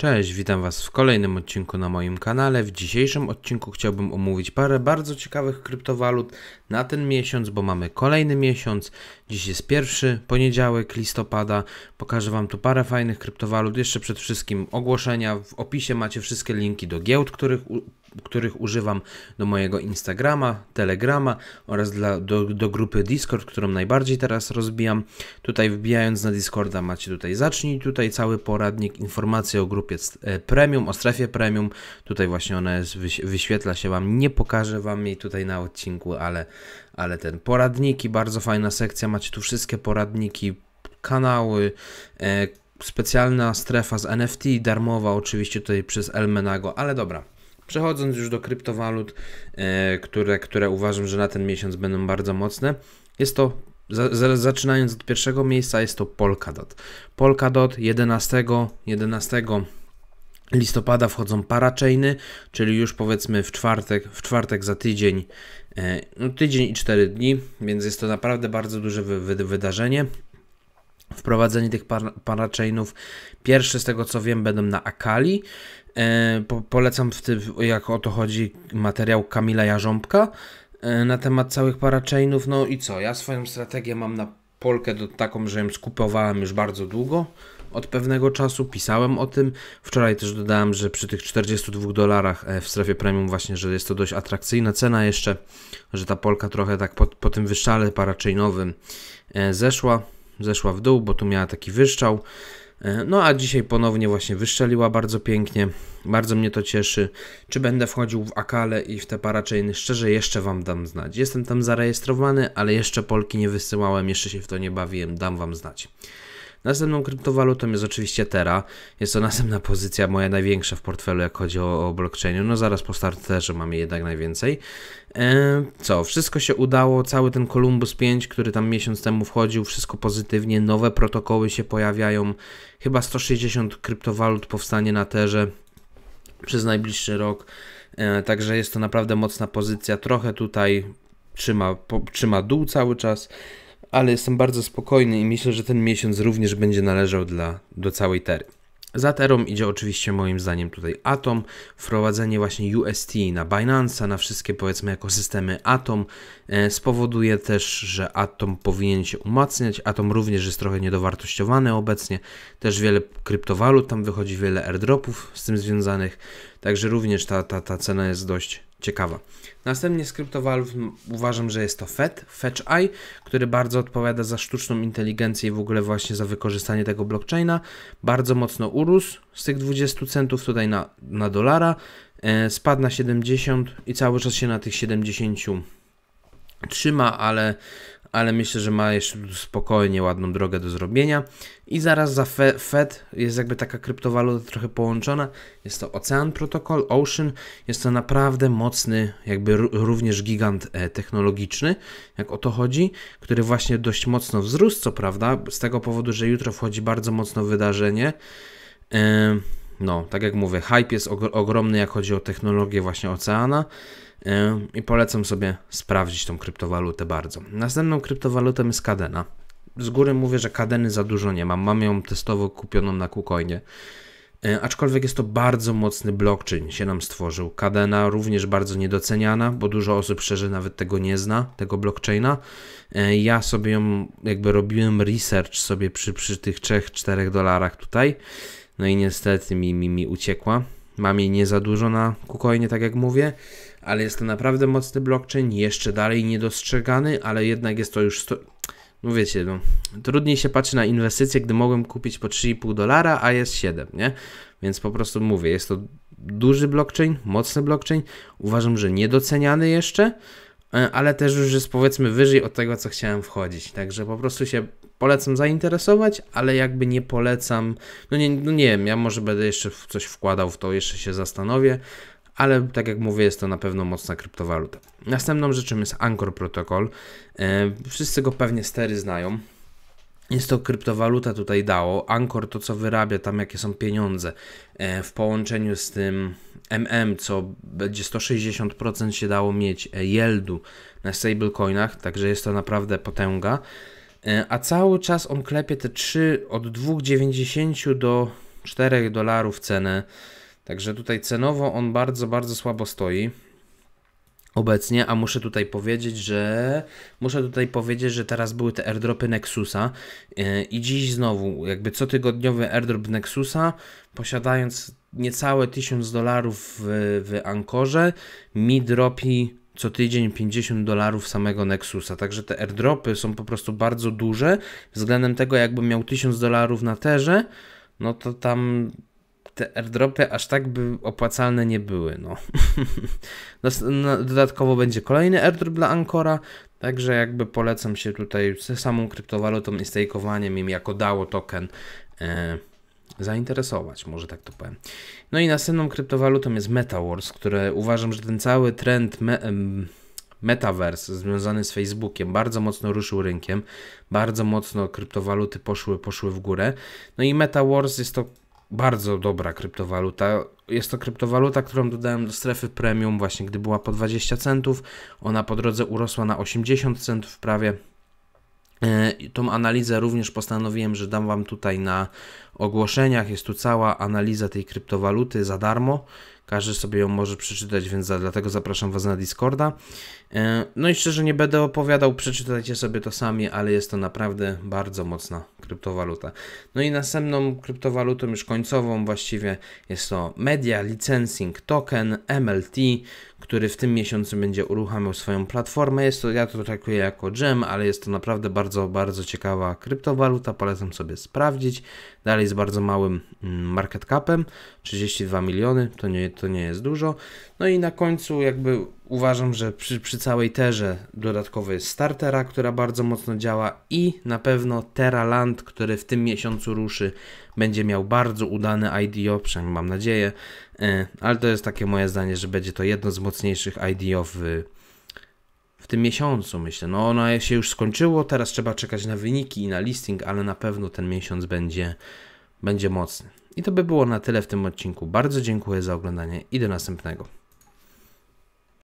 Cześć, witam Was w kolejnym odcinku na moim kanale. W dzisiejszym odcinku chciałbym omówić parę bardzo ciekawych kryptowalut na ten miesiąc, bo mamy kolejny miesiąc Dziś jest pierwszy poniedziałek listopada. Pokażę Wam tu parę fajnych kryptowalut. Jeszcze przed wszystkim ogłoszenia. W opisie macie wszystkie linki do giełd, których, których używam do mojego Instagrama, Telegrama oraz dla, do, do grupy Discord, którą najbardziej teraz rozbijam. Tutaj wbijając na Discorda macie tutaj zacznij, tutaj cały poradnik, informacje o grupie e, premium, o strefie premium. Tutaj właśnie ona jest, wyświetla się Wam, nie pokażę Wam jej tutaj na odcinku, ale ale ten poradniki, bardzo fajna sekcja, macie tu wszystkie poradniki, kanały, e, specjalna strefa z NFT, darmowa oczywiście tutaj przez Elmenago, ale dobra. Przechodząc już do kryptowalut, e, które, które uważam, że na ten miesiąc będą bardzo mocne, jest to za, za, zaczynając od pierwszego miejsca, jest to Polkadot. Polkadot 11, 11 listopada wchodzą parachainy, czyli już powiedzmy w czwartek, w czwartek za tydzień, e, no tydzień i 4 dni, więc jest to naprawdę bardzo duże wy wy wydarzenie. Wprowadzenie tych par parachainów, pierwsze z tego co wiem, będą na Akali. E, po polecam, w tym, jak o to chodzi, materiał Kamila Jarząbka e, na temat całych parachainów. No i co, ja swoją strategię mam na Polkę do taką, że ją skupowałem już bardzo długo od pewnego czasu, pisałem o tym. Wczoraj też dodałem, że przy tych 42 dolarach e, w strefie premium właśnie, że jest to dość atrakcyjna cena jeszcze, że ta Polka trochę tak po, po tym wyszale paraczejnowym e, zeszła, zeszła w dół, bo tu miała taki wyszczał. E, no a dzisiaj ponownie właśnie wyszczeliła bardzo pięknie. Bardzo mnie to cieszy. Czy będę wchodził w Akale i w te paraczejny? Szczerze jeszcze Wam dam znać. Jestem tam zarejestrowany, ale jeszcze Polki nie wysyłałem, jeszcze się w to nie bawiłem. Dam Wam znać. Następną kryptowalutą jest oczywiście Terra. Jest to następna pozycja moja największa w portfelu, jak chodzi o, o blockchainu. No zaraz po starterze mamy jednak najwięcej. E, co, wszystko się udało, cały ten Columbus 5, który tam miesiąc temu wchodził, wszystko pozytywnie, nowe protokoły się pojawiają. Chyba 160 kryptowalut powstanie na Terze przez najbliższy rok. E, także jest to naprawdę mocna pozycja. Trochę tutaj trzyma, po, trzyma dół cały czas ale jestem bardzo spokojny i myślę, że ten miesiąc również będzie należał dla, do całej tery. Za Terą idzie oczywiście moim zdaniem tutaj Atom, wprowadzenie właśnie UST na Binance, na wszystkie powiedzmy ekosystemy Atom e, spowoduje też, że Atom powinien się umacniać. Atom również jest trochę niedowartościowany obecnie, też wiele kryptowalut tam wychodzi, wiele airdropów z tym związanych, także również ta, ta, ta cena jest dość ciekawa. Następnie z uważam, że jest to FED, Fetch AI, który bardzo odpowiada za sztuczną inteligencję i w ogóle właśnie za wykorzystanie tego blockchaina. Bardzo mocno urósł z tych 20 centów tutaj na, na dolara, e, spadł na 70 i cały czas się na tych 70 trzyma, ale ale myślę, że ma jeszcze spokojnie ładną drogę do zrobienia. I zaraz za Fed jest jakby taka kryptowaluta trochę połączona. Jest to Ocean Protocol, Ocean. Jest to naprawdę mocny, jakby również gigant e, technologiczny, jak o to chodzi, który właśnie dość mocno wzrósł, co prawda, z tego powodu, że jutro wchodzi bardzo mocno wydarzenie. Yy no, tak jak mówię, hype jest ogromny, jak chodzi o technologię właśnie oceana i polecam sobie sprawdzić tą kryptowalutę bardzo. Następną kryptowalutą jest Kadena. Z góry mówię, że Kadeny za dużo nie mam. Mam ją testowo kupioną na KuCoinie. E, aczkolwiek jest to bardzo mocny blockchain się nam stworzył. Kadena również bardzo niedoceniana, bo dużo osób szczerze nawet tego nie zna, tego blockchaina. E, ja sobie ją jakby robiłem research sobie przy, przy tych 3-4 dolarach tutaj no i niestety mi, mi, mi uciekła. Mam jej nie za dużo na kukojnie, tak jak mówię, ale jest to naprawdę mocny blockchain, jeszcze dalej niedostrzegany, ale jednak jest to już... Sto... No wiecie, no, trudniej się patrzy na inwestycje, gdy mogłem kupić po 3,5 dolara, a jest 7, nie? Więc po prostu mówię, jest to duży blockchain, mocny blockchain. Uważam, że niedoceniany jeszcze. E, ale też już jest powiedzmy wyżej od tego, co chciałem wchodzić. Także po prostu się polecam zainteresować, ale jakby nie polecam, no nie, no nie wiem, ja może będę jeszcze coś wkładał w to, jeszcze się zastanowię, ale tak jak mówię, jest to na pewno mocna kryptowaluta. Następną rzeczą jest Anchor Protocol. E, wszyscy go pewnie stery znają. Jest to kryptowaluta tutaj dało, ancor to co wyrabia, tam jakie są pieniądze e, w połączeniu z tym MM, co będzie 160% się dało mieć e, Yieldu na stablecoinach, także jest to naprawdę potęga. E, a cały czas on klepie te 3 od 2,90 do 4 dolarów cenę. Także tutaj cenowo on bardzo, bardzo słabo stoi obecnie, a muszę tutaj powiedzieć, że muszę tutaj powiedzieć, że teraz były te airdropy Nexusa e, i dziś znowu jakby cotygodniowy airdrop Nexusa posiadając niecałe 1000 dolarów w, w Ankorze mi dropi co tydzień 50 dolarów samego Nexusa. Także te airdropy są po prostu bardzo duże względem tego, jakbym miał 1000 dolarów na terze, no to tam te airdropy aż tak by opłacalne nie były. No. no. Dodatkowo będzie kolejny airdrop dla Ancora, także jakby polecam się tutaj ze samą kryptowalutą i stakeowaniem im jako dało token e, zainteresować, może tak to powiem. No i następną kryptowalutą jest MetaWars, które uważam, że ten cały trend me, em, Metaverse związany z Facebookiem bardzo mocno ruszył rynkiem, bardzo mocno kryptowaluty poszły, poszły w górę. No i MetaWars jest to bardzo dobra kryptowaluta. Jest to kryptowaluta, którą dodałem do strefy premium właśnie gdy była po 20 centów. Ona po drodze urosła na 80 centów prawie. E, tą analizę również postanowiłem, że dam Wam tutaj na ogłoszeniach. Jest tu cała analiza tej kryptowaluty za darmo. Każdy sobie ją może przeczytać, więc za, dlatego zapraszam Was na Discorda. E, no i szczerze nie będę opowiadał, przeczytajcie sobie to sami, ale jest to naprawdę bardzo mocna kryptowaluta. No i następną kryptowalutą już końcową właściwie jest to Media Licensing Token MLT, który w tym miesiącu będzie uruchamiał swoją platformę. Jest to, ja to traktuję jako gem, ale jest to naprawdę bardzo, bardzo ciekawa kryptowaluta. Polecam sobie sprawdzić. Dalej z bardzo małym mm, market capem, 32 miliony, to nie, to nie jest dużo. No i na końcu jakby uważam, że przy, przy całej terze dodatkowo jest startera, która bardzo mocno działa i na pewno Terra Land, który w tym miesiącu ruszy, będzie miał bardzo udane IDO, przynajmniej mam nadzieję, e, ale to jest takie moje zdanie, że będzie to jedno z mocniejszych IDO w w tym miesiącu, myślę. No, ono się już skończyło, teraz trzeba czekać na wyniki i na listing, ale na pewno ten miesiąc będzie, będzie mocny. I to by było na tyle w tym odcinku. Bardzo dziękuję za oglądanie i do następnego.